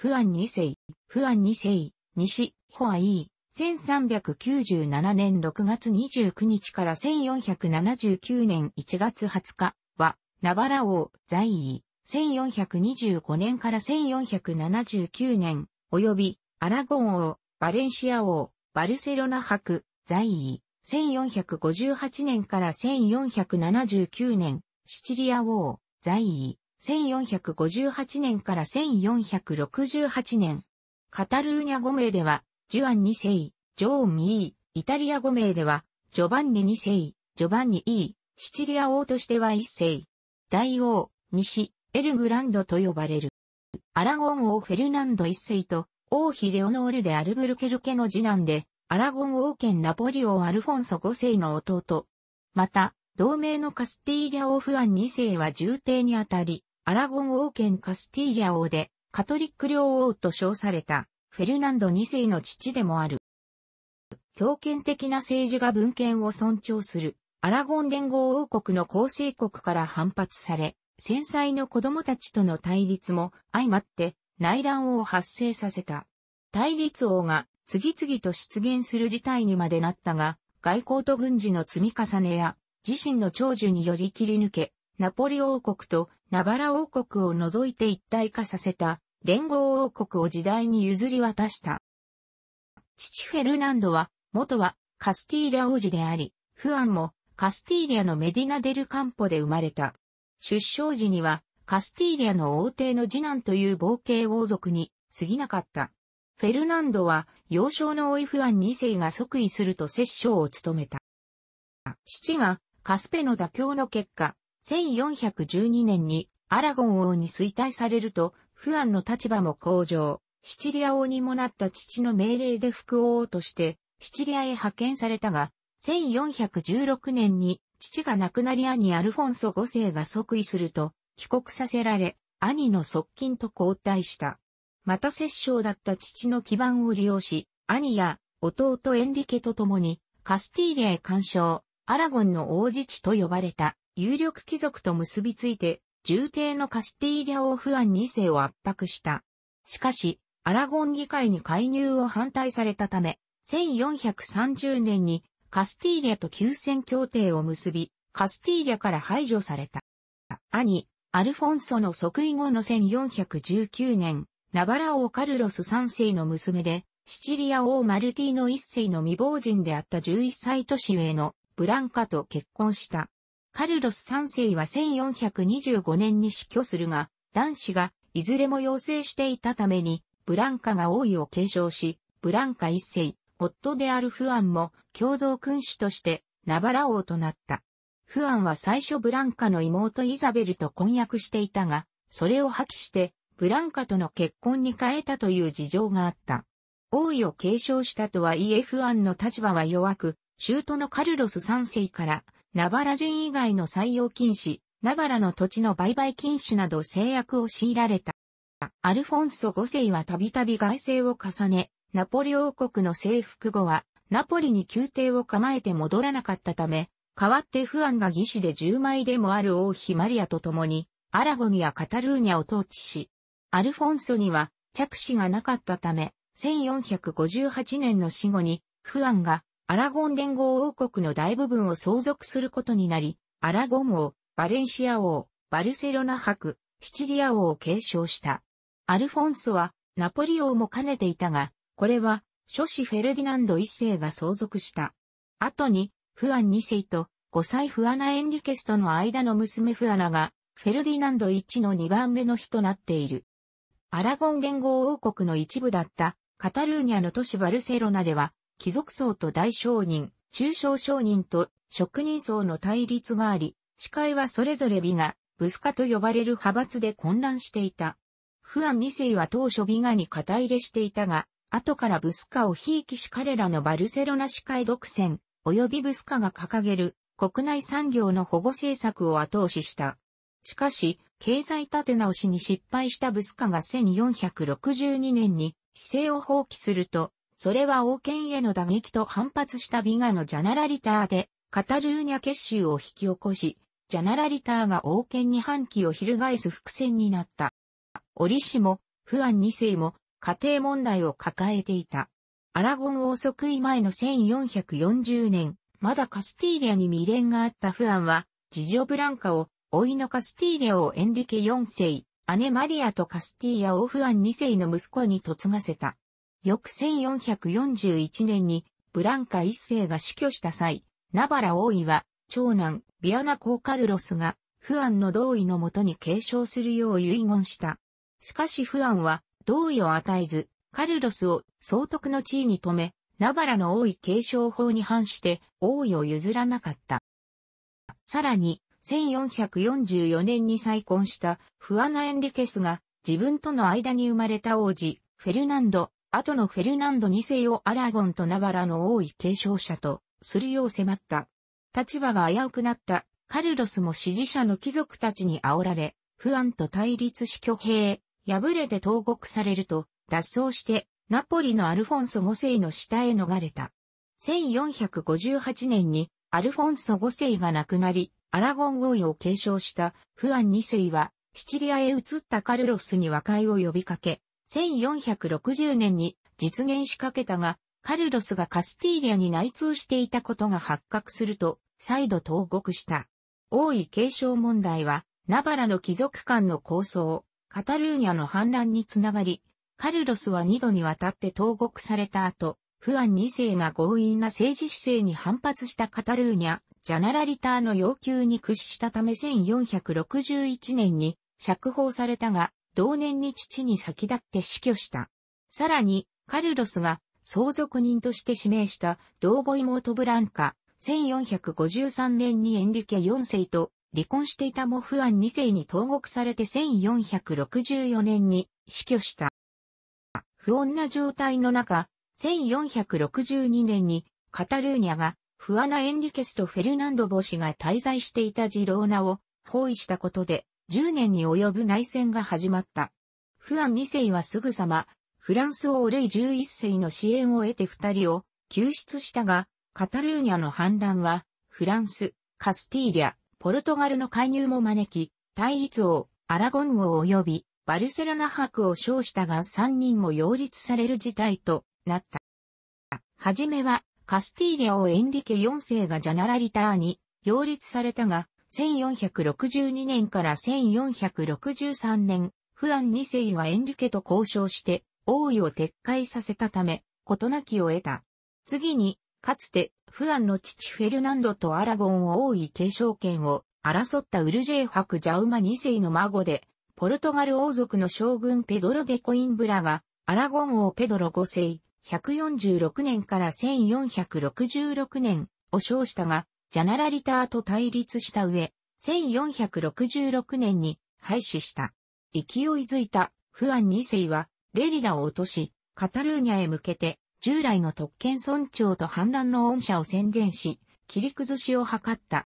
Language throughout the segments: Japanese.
フアン2世、フアン2世、西、ホアイー、1397年6月29日から1479年1月20日は、ナバラ王、在位、1425年から1479年、及び、アラゴン王、バレンシア王、バルセロナ伯、在位、1458年から1479年、シチリア王、在位、1458年から1468年。カタルーニャ5名では、ジュアン2世、ジョーン・ミー、イタリア5名では、ジョバンニ2世、ジョバンニ・イー、シチリア王としては1世。大王、西、エルグランドと呼ばれる。アラゴン王フェルナンド1世と、王妃レオノールでアルブルケル家の次男で、アラゴン王権ナポリオアルフォンソ5世の弟。また、同盟のカスティーリャ王フアン2世は重帝にあたり、アラゴン王権カスティーリャ王で、カトリック領王と称された、フェルナンド2世の父でもある。強権的な政治が文献を尊重する、アラゴン連合王国の構成国から反発され、戦災の子供たちとの対立も相まって内乱を発生させた。対立王が次々と出現する事態にまでなったが、外交と軍事の積み重ねや自身の長寿により切り抜け、ナポリ王国とナバラ王国を除いて一体化させた連合王国を時代に譲り渡した。父フェルナンドは、元はカスティーリャ王子であり、フアンもカスティーリャのメディナデルカンポで生まれた。出生時にはカスティーリャの王帝の次男という冒険王族に過ぎなかった。フェルナンドは幼少の老いフアン2世が即位すると摂政を務めた。父がカスペの妥協の結果、1412年にアラゴン王に衰退されると、フアンの立場も向上、シチリア王にもなった父の命令で副王として、シチリアへ派遣されたが、1416年に父が亡くなり兄アルフォンソ5世が即位すると、帰国させられ、兄の側近と交代した。また摂政だった父の基盤を利用し、兄や弟エンリケと共に、カスティーリアへ干渉、アラゴンの王子地と呼ばれた。有力貴族と結びついて、重帝のカスティーリャ王フアン世を圧迫した。しかし、アラゴン議会に介入を反対されたため、1430年にカスティーリャと休戦協定を結び、カスティーリャから排除された。兄、アルフォンソの即位後の1419年、ナバラ王カルロス三世の娘で、シチリア王マルティーノ一世の未亡人であった11歳年上のブランカと結婚した。カルロス三世は1425年に死去するが、男子がいずれも要請していたために、ブランカが王位を継承し、ブランカ一世、夫であるフアンも共同君主としてナバラ王となった。フアンは最初ブランカの妹イザベルと婚約していたが、それを破棄して、ブランカとの結婚に変えたという事情があった。王位を継承したとはいえフアンの立場は弱く、州都のカルロス3世からナバラ人以外の採用禁止、ナバラの土地の売買禁止など制約を強いられた。アルフォンソ5世はたびたび外政を重ね、ナポリ王国の征服後は、ナポリに宮廷を構えて戻らなかったため、代わって不安が義士で10枚でもある王妃マリアと共に、アラゴニア・カタルーニャを統治し、アルフォンソには着手がなかったため、1458年の死後に、不安がアラゴン連合王国の大部分を相続することになり、アラゴン王、バレンシア王、バルセロナ伯、シチリア王を継承した。アルフォンスは、ナポリ王も兼ねていたが、これは、諸子フェルディナンド一世が相続した。後に、フアン二世と、5歳フアナ・エンリケスとの間の娘フアナが、フェルディナンド一の2番目の日となっている。アラゴン連合王国の一部だった、カタルーニャの都市バルセロナでは、貴族層と大商人、中小商人と職人層の対立があり、司会はそれぞれ美が、ブスカと呼ばれる派閥で混乱していた。不安二世は当初美がに肩入れしていたが、後からブスカをひいきし彼らのバルセロナ司会独占、及びブスカが掲げる国内産業の保護政策を後押しした。しかし、経済立て直しに失敗したブスカが1462年に姿勢を放棄すると、それは王権への打撃と反発したビガのジャナラリターで、カタルーニャ結集を引き起こし、ジャナラリターが王権に反旗を翻す伏線になった。折しも、不安二世も、家庭問題を抱えていた。アラゴン王即位前の1440年、まだカスティーリアに未練があったフアンは、次女ブランカを、老いのカスティーリアをエンリケ4世、姉マリアとカスティーヤをフアン2世の息子に嫁がせた。翌1441年にブランカ一世が死去した際、ナバラ王位は長男ビアナーカルロスが不安の同意のもとに継承するよう遺言した。しかし不安は同意を与えず、カルロスを総督の地位に留め、ナバラの王位継承法に反して王位を譲らなかった。さらに、1444年に再婚したフアナ・エンリケスが自分との間に生まれた王子、フェルナンド、後のフェルナンド2世をアラゴンとナバラの王位継承者とするよう迫った。立場が危うくなったカルロスも支持者の貴族たちに煽られ、不安と対立し挙兵、破れて投獄されると、脱走して、ナポリのアルフォンソ5世の下へ逃れた。1458年に、アルフォンソ5世が亡くなり、アラゴン王位を継承したフアン2世は、シチリアへ移ったカルロスに和解を呼びかけ、1460年に実現しかけたが、カルロスがカスティーリアに内通していたことが発覚すると、再度投獄した。王位継承問題は、ナバラの貴族間の構想、カタルーニャの反乱につながり、カルロスは二度にわたって投獄された後、フアン二世が強引な政治姿勢に反発したカタルーニャ、ジャナラリターの要求に屈したため1461年に釈放されたが、同年に父に先立って死去した。さらに、カルロスが相続人として指名した同母妹ブランカ、1453年にエンリケ4世と離婚していたモフアン2世に投獄されて1464年に死去した。不穏な状態の中、1462年にカタルーニャがフアナ・エンリケスとフェルナンド母シが滞在していたジローナを包囲したことで10年に及ぶ内戦が始まった。フアン2世はすぐさま、フランス王レイ11世の支援を得て2人を救出したが、カタルーニャの反乱は、フランス、カスティーリャ、ポルトガルの介入も招き、対立王、アラゴン王及び、バルセロナ博を称したが3人も擁立される事態となった。はじめは、カスティーリャをエンリケ4世がジャナラリターに擁立されたが、1462年から1463年、フアン2世がエンリケと交渉して王位を撤回させたため、事なきを得た。次に、かつてフアンの父フェルナンドとアラゴンを王位継承権を争ったウルジェーク・ジャウマ2世の孫で、ポルトガル王族の将軍ペドロ・デ・コインブラが、アラゴン王ペドロ5世、146年から1466年を称したが、ジャナラリターと対立した上、1466年に廃止した。勢いづいたフアン2世はレリラを落とし、カタルーニャへ向けて従来の特権村長と反乱の恩赦を宣言し、切り崩しを図った。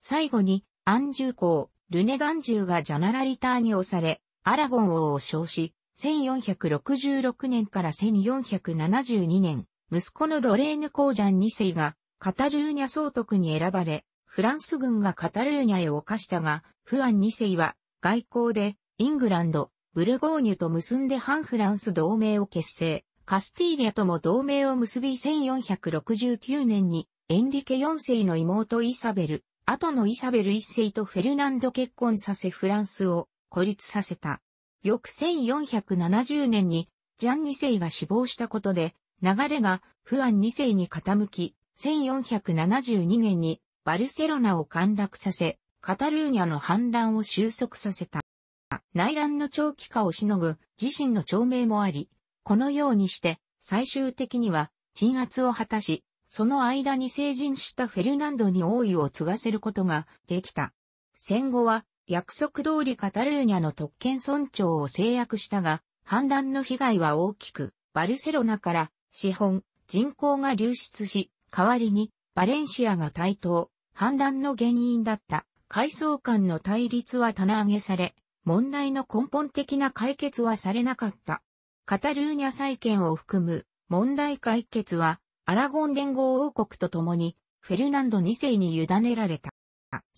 最後に、アンジュー公、ルネガンジューがジャナラリターに押され、アラゴン王を称し、1466年から1472年、息子のロレーヌージャン2世がカタルーニャ総督に選ばれ、フランス軍がカタルーニャへ侵したが、フアン2世は外交でイングランド、ブルゴーニュと結んで反フランス同盟を結成、カスティーリャとも同盟を結び1469年にエンリケ4世の妹イサベル、後のイサベル1世とフェルナンド結婚させフランスを孤立させた。翌1470年にジャン2世が死亡したことで流れがフアン2世に傾き、1472年にバルセロナを陥落させ、カタルーニャの反乱を収束させた。内乱の長期化をしのぐ自身の長命もあり、このようにして最終的には鎮圧を果たし、その間に成人したフェルナンドに王位を継がせることができた。戦後は約束通りカタルーニャの特権尊重を制約したが、反乱の被害は大きく、バルセロナから資本、人口が流出し、代わりに、バレンシアが対等、反乱の原因だった階層間の対立は棚上げされ、問題の根本的な解決はされなかった。カタルーニャ再建を含む問題解決は、アラゴン連合王国と共に、フェルナンド2世に委ねられた。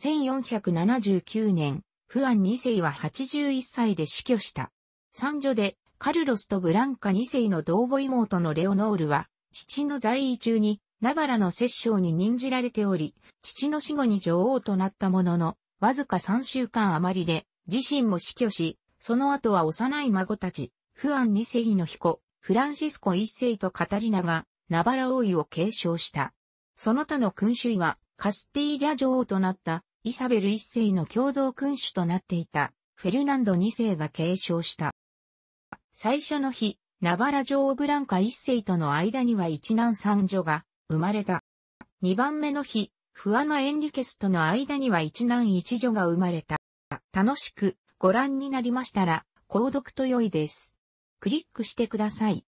1479年、フアン2世は81歳で死去した。三女で、カルロスとブランカ2世の同母妹のレオノールは、父の在位中にナバラの摂政に任じられており、父の死後に女王となったものの、わずか3週間余りで、自身も死去し、その後は幼い孫たち、フアン2世の彦、フランシスコ1世とカタリナが、ナバラ王位を継承した。その他の君主位は、カスティーリャ女王となった、イサベル1世の共同君主となっていた、フェルナンド2世が継承した。最初の日、ナバラ女王ブランカ1世との間には一男三女が生まれた。二番目の日、フアナ・エンリケスとの間には一男一女が生まれた。楽しくご覧になりましたら、購読と良いです。クリックしてください。